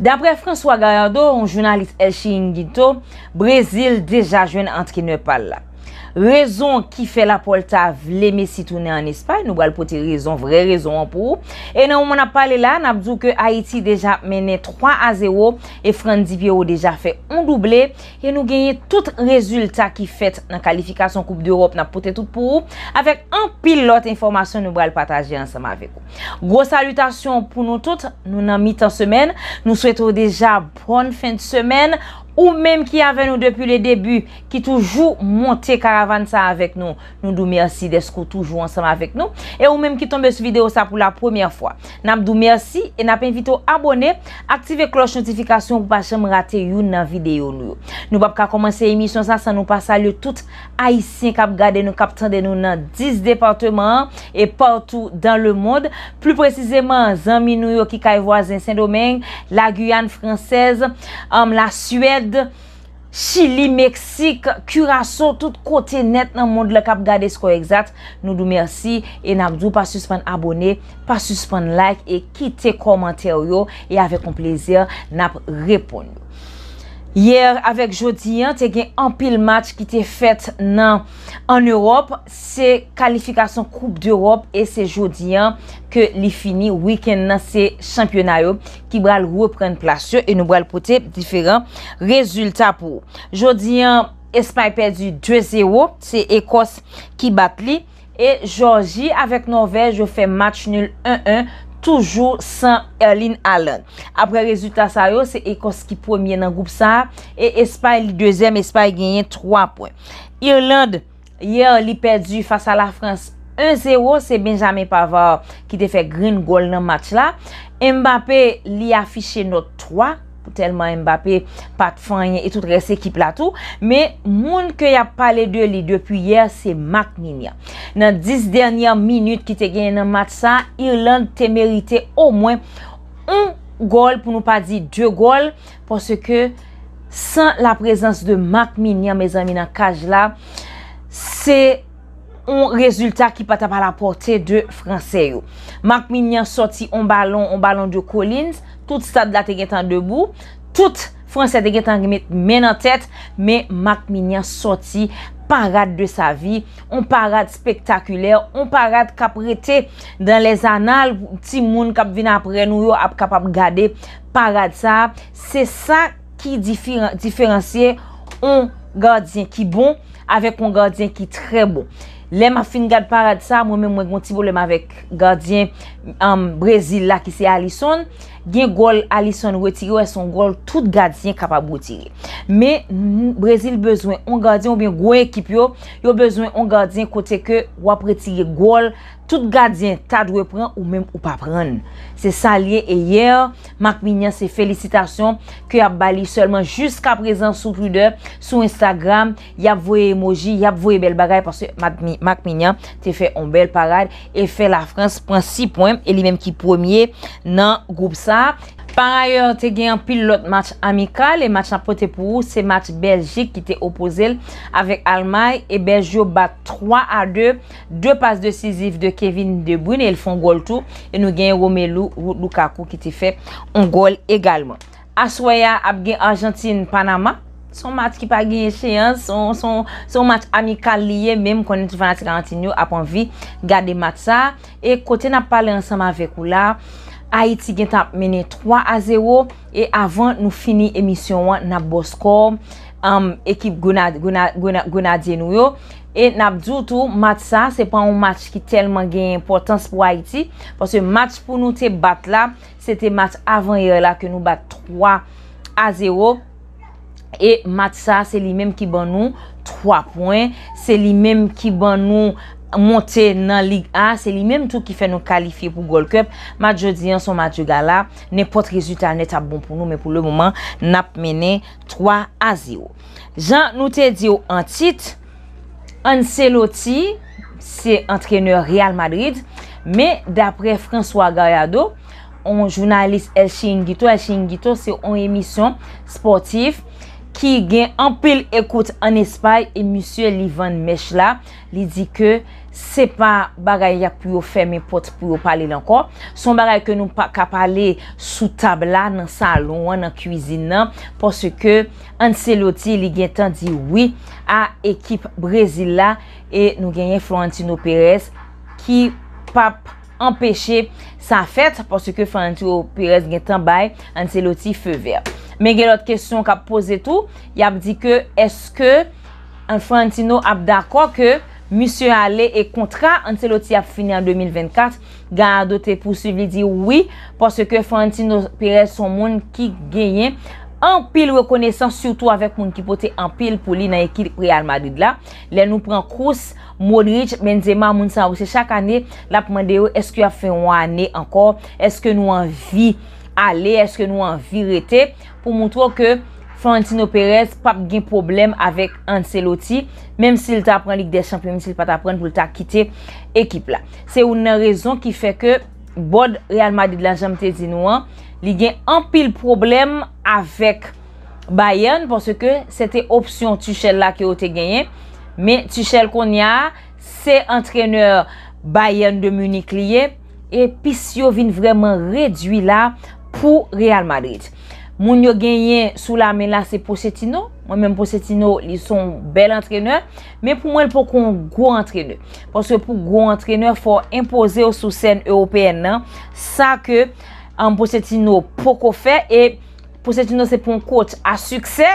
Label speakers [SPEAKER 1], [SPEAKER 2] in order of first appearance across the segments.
[SPEAKER 1] Dapre François Gallardo, un jounalist El Chihindito, Brésil deja jwen antre Nepal la. Rezon ki fe la pol ta vleme si toune an espay, nou bral pote rezon, vre rezon an pou ou. E nou moun ap pale la, nabdou ke Haiti deja mene 3-0, Efran Dibio deja fe 1-2, e nou genye tout rezultat ki fet nan kalifikasyon Koupe d'Europe nan pote tout pou ou, avek an pil lot informasyon nou bral pataje ansama avek ou. Gro salutation pou nou tout, nou nan mitan semen, nou souetou deja bon fin de semen, Ou menm ki ave nou depi le debi ki toujou monte karavan sa avek nou Nou dou mersi desko toujou ansam avek nou E ou menm ki tombe sou video sa pou la premye fwa Nam dou mersi e napenvito abone Aktive kloch notifikasyon pou pasyem rate yon nan video nou Nou bab ka komanse emisyon sa sa nou pasa le tout Aisyen kap gade nou, kap tande nou nan 10 departemen E partou dan le moun Plu presizeman zami nou yo ki ka evwa zin sen domen La Guyane fransez, la Suède Med, Chili, Meksik, Kuraso, tout kote net nan moun de la kap gade sko egzat. Nou dou mersi, e nap zou pa suspan abone, pa suspan like, e kite komentaryo, e ave kon plezier nap repon yo. Yer avèk Jodyan te gen an pil match ki te fèt nan an Europe. Se kalifikasyon koup d'Europe e se Jodyan ke li fini weekend nan se championnay yo. Ki bral repren plasyon e nou bral pote diferent rezultat pou. Jodyan espay perdi 2-0. Se Ekos ki bat li. E Georgie avèk Norvej yo fè match nul 1-1. Toujou san Erlin Allen. Apre rezultat sa yo, se Ekos ki pwemye nan goup sa. E espay li dezem, espay genyen 3 pwen. Irland, ye li perdi fasa la Frans 1-0. Se Benjamin Pavard ki te fe green goal nan match la. Mbappe li afiche not 3-0. pou telman Mbappé, Patfanyen et tout reste ekip la tou. Me moun ke ya pale de li depu yer, se Mac Mignan. Nan dis denya minute ki te genye nan mat sa, Irlande te merite au mwen 1 gol pou nou pa di 2 gol, pose ke san la prezans de Mac Mignan, me zami nan kaj la, se un rezultat ki pata pa la porte de franseyo. Mac Mignan soti 1 balon, 1 balon de Collins, Tout sa de la te gen tan debou, tout Fransè te gen tan men an tèt, men Mat Minyan soti parade de sa vi. Un parade spektakuler, un parade kap rete dan les anal, ti moun kap vina apre nou yo ap kap ap gade, parade sa. Se sa ki diferenciye un gardien ki bon avèk un gardien ki tre bon. Le ma fin gade para di sa, mwen men mwen kontibo le ma vek gardyen Brezil la ki se Alisson. Gen gol Alisson weti yo, e son gol tout gardyen kapabouti. Me, Brezil bezwen an gardyen ou ben gwen ekip yo, yo bezwen an gardyen kote ke wapreti ge gol tout gardyen tadwe pren ou men ou papren. Se sa liye e yer. Makminyan se felicitasyon ke ap bali solman jyska prezant sou kluder. Sou Instagram, yap voye emoji, yap voye bel bagay. Parcek Makminyan te fe yon bel bagay. E fe la France, pran 6 poin. E li menm ki premier nan group sa. Par ayer, te gen yon pilot match amikal. Le match apote pou ou, se match Belgique ki te opose l. Avek Almai, e Belgio bat 3-2. 2 pas de 6-5 de Kevin De Bruyne, el fon gol tou. E nou gen Romelu Lukaku ki te fe on gol egalman. Aswaya ap gen Argentine Panama. Son match ki pa gen yon, son match amikal liye. Mem konen ti van ati garantini ou ap anvi gade match sa. E kote nap pale ansam avek ou la. Haiti gen tap mene 3-0. E avan nou fini emisyon wak nan bo skor ekip Gouna Dienou yo. E nan djoutou mat sa se pan ou mat ki telman gen importans pou Haiti. Pwese mat pou nou te bat la. Se te mat avan yo la ke nou bat 3-0. E mat sa se li menm ki ban nou 3 poen. Se li menm ki ban nou... montè nan lig a, se li mèm tou ki fè nou kalifiè pou Gol Cup, Madjodian son Madjogala, nè pot rezultat nè tap bon pou nou, mè pou lè mouman, nap mènen 3-0. Jean, nou te diyo an tit, an seloti, se antrenè Real Madrid, mè dè apre François Gallado, an jounalist El Chiengito, El Chiengito se an emisyon sportif, ki gen an pil ekout an espay, e M. Livon Meshla, li di ke, se pa bagay ya pou yo ferme pot pou yo pale lankon. Son bagay ke nou kap pale sou tabla, nan salon, nan kuzine nan, porske anse loti li gen tan di oui a ekip Brezila e nou genyen Florentino Perez ki pap empeshe sa fete porske Florentino Perez gen tan bay anse loti fe ver. Men gen loti kesyon kap pose tou, yap di ke eske an Florentino ap dako ke Misyon ale e kontra anse lo ti ap fini an 2024. Gan adote pou suivi di woui. Paske fwantin nou pire son moun ki genyen. Anpil rekonesan, surtout avek moun ki pote anpil pou li nan ekid Real Madrid la. Le nou pren kous, moun rich, men zema moun san ruse. Chak ane, la pou mande yo, eske yo ap fe wane ankor. Eske nou anvi ale, eske nou anvi rete. Pou moutro ke... Florentino Perez pape gen problem avèk anse loti mèm si lè ta prèn Ligue des Champions, si lè pa ta prèn pou lè ta kite ekip la. Se ou nan rezon ki fè ke bod Real Madrid la jamte zinouan li gen anpil problem avèk Bayern pòsè ke se te opsyon Tuchel la ki ou te genyen mè Tuchel kon ya, se antreneur Bayern de Munich liye e pis yo vin vreman redwi la pou Real Madrid. Moun yo genyen sou la men la se Pochettino. Mwen men Pochettino li son bel antreneur. Men pou mwen pou kon gwo antreneur. Paske pou gwo antreneur fò impose ou sou sèn européen nan. Sa ke an Pochettino pou ko fè. E Pochettino se pon kote a suksè.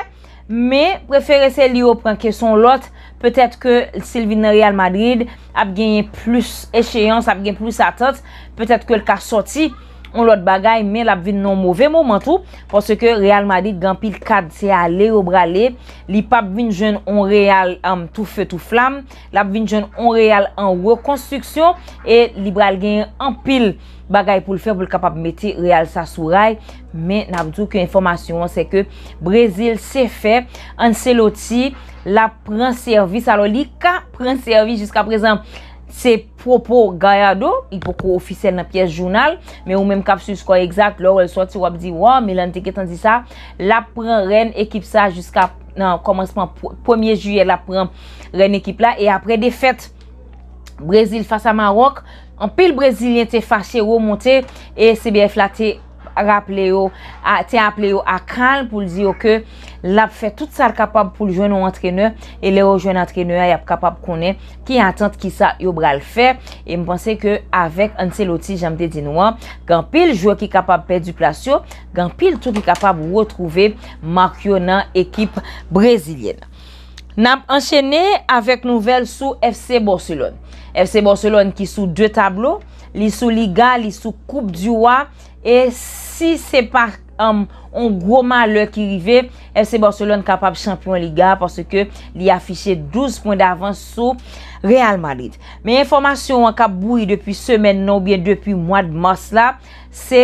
[SPEAKER 1] Men prefere se li yo pranke son lot. Petèt ke Sylvie Neryal Madrid ap genyen plus echeyans. Ap genyen plus atot. Petèt ke l ka sorti. On lot bagay men la bvin non mouve mouman tou. Pon se ke real madit gan pil kad se ale obra le. Li pa bvin jen on real am um, tou fe tou flam. La bvin jen on real an rekonstruksyon. E li bral gen an pil bagay pou l feb pou l kapab meti real sa sou ray. Men nan boutou ke informasyon se ke brezil se fe. An se loti la pran servis. Alo li ka pran servis jiska prezant. se popo gayado i poko ofise nan piye jounal me ou menm kapsu skwa egzak lor el soti wap di waw la pren ren ekip sa jiska komersman 1e juye la pren ren ekip la e apre defet brezil fasa marok an pil brezilien te fache wou monte e CBF la te rapple yo te rapple yo akal pou li diyo ke lap fè tout sa l kapab pou l joun ou antreneur e le ou joun antreneur yap kapab kounen ki yantant ki sa yo bral fè e mpense ke avèk anse loti jambde dinwa gan pil jò ki kapab perdi plasyon gan pil tout ki kapab wotrouve mak yon nan ekip brezilien nam enchenè avèk nouvel sou FC Borselon FC Borselon ki sou 2 tablo li sou Liga, li sou Coupe du Roi e 6 separe On grouman lè ki rive FC Barcelon kapap champion liga Pase ke li afiche 12 point avans sou Real Madrid Men yon informasyon wan kap bouy depi semen nou Ou bien depi mwad mas la Se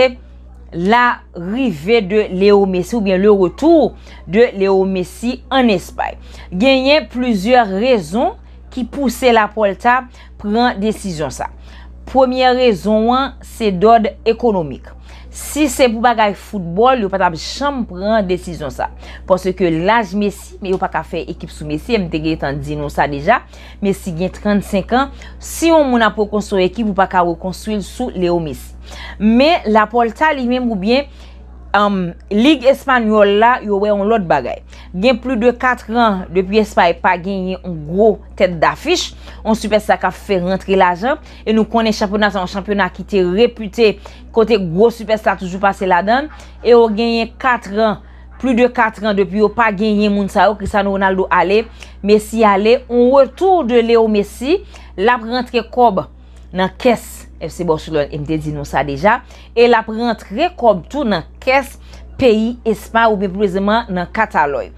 [SPEAKER 1] la rive de Leo Messi Ou bien le retour de Leo Messi an espaye Genyen plouzyor rezon ki pousse la polta Pren desizyon sa Premye rezon wan se dod ekonomik Si se pou bagay foutbol, yo pata bi chanm pran desizyon sa. Pwosè ke laj Messi, me yo pata fe ekip sou Messi, mte geye tan di nou sa deja, Messi gen 35 an, si yo mou na pou konstou ekip, yo pata pou konstou sou Leo Messi. Me la pol tali men mou bien, Ligue Espanyol la, yowè yon lot bagay Gen plus de 4 an Depi Espanyol, pa genyen yon gros Tete d'afiche, yon Superstar ka fè rentre L'ajan, e nou konen championat Yon championat ki te repute Kote gros Superstar toujou pase la dan E yon genyen 4 an Plus de 4 an depi yon pa genyen Mounsaou, Cristiano Ronaldo, Ale Messi, Ale, yon retour de Leo Messi Lap rentre Kob Nan Kess FC Barcelona mde di nou sa deja, e la prentre re kom tou nan kes peyi espan ou pe plezeman nan kataloy.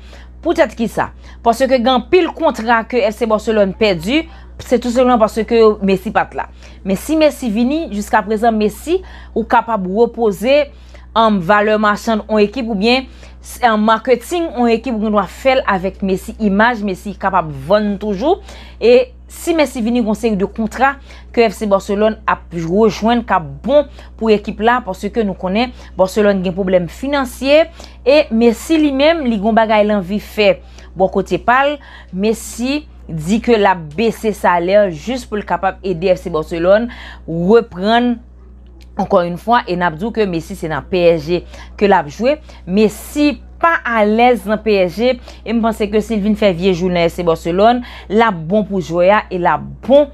[SPEAKER 1] Poutet ki sa, pwase ke gen pil kontra ke FC Barcelona perdu, se tout se lan pwase ke Messi patla. Messi, Messi vini, jiska prezan Messi ou kapab repose am valeu machan, ou ekip ou bien, an marketing ou ekip ou gen wafel avek Messi, imaj, Messi kapab von toujou, e ekip, Si Messi vini gonsek de kontra, ke FC Barcelon ap rejoen ka bon pou ekip la. Pon se ke nou konen, Barcelon gen problem financier. Et Messi li mem, li gom bagay lan vi fe. Bo kote pal, Messi di ke la bese saler just pou l kapap ede FC Barcelon repren. Enkon yon fwa, en ap zou ke Messi se nan PSG ke la ap jwe. Messi... a lez nan PSG. E mpense ke Silvin fè viejou nan FC Barcelon la bon pou Joya e la bon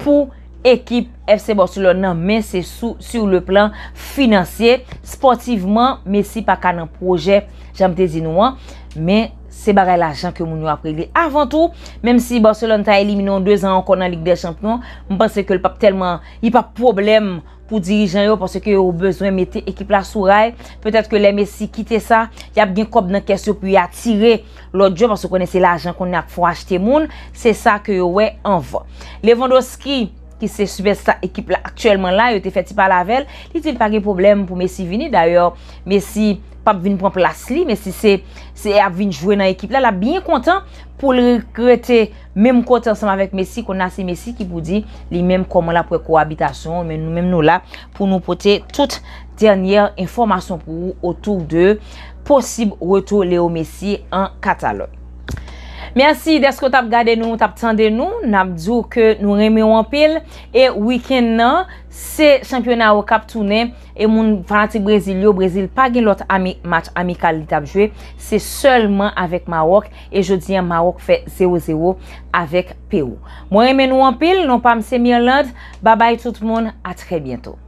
[SPEAKER 1] pou ekip FC Barcelon nan men se sou sur le plan financier sportiveman. Mèsi pa ka nan proje janm te zinou an. Mè Sebare l'ajan ke moun yo apregle Avantou, mèm si Barcelon ta eliminon Deux an an kon nan Ligue des Champions Mwen pense ke l'pap telman, yi pap problem Pou dirijan yo, pense ke yo ou bezwen Mette ekip la sou ray, pwetet ke l'MSI Kite sa, yap gen kop nan kesyo Pou yatire l'odjo Pwese konen se l'ajan konen ak foun achete moun Se sa ke yo wey an va Levandoski ki se soubet sa ekip la aktuelman la, yo te feti pa lavel, li te pa ge problem pou Messi vini, d'ayor, Messi pa vini pran plas li, Messi se ap vini jwè nan ekip la, la bien kontan pou le rekrete, mem kontan seman vek Messi, kon ase Messi ki pou di, li mem komon la pou e koabitasyon, men nou la, pou nou pote tout ternyer informasyon pou ou, otou de posib retou Leo Messi en Kataloye. Mersi desko tap gade nou, tap tande nou. Nap djou ke nou reme wampil. E wikend nan, se chanpionat wakap toune. E moun franti Brezilyo, Brezilyo pa gen lot amikal li tap jwe. Se solman avek Marok. E je diyan Marok fe 0-0 avek Peru. Mou reme nou wampil. Non pa mse mi an land. Babay tout moun. A tre bientou.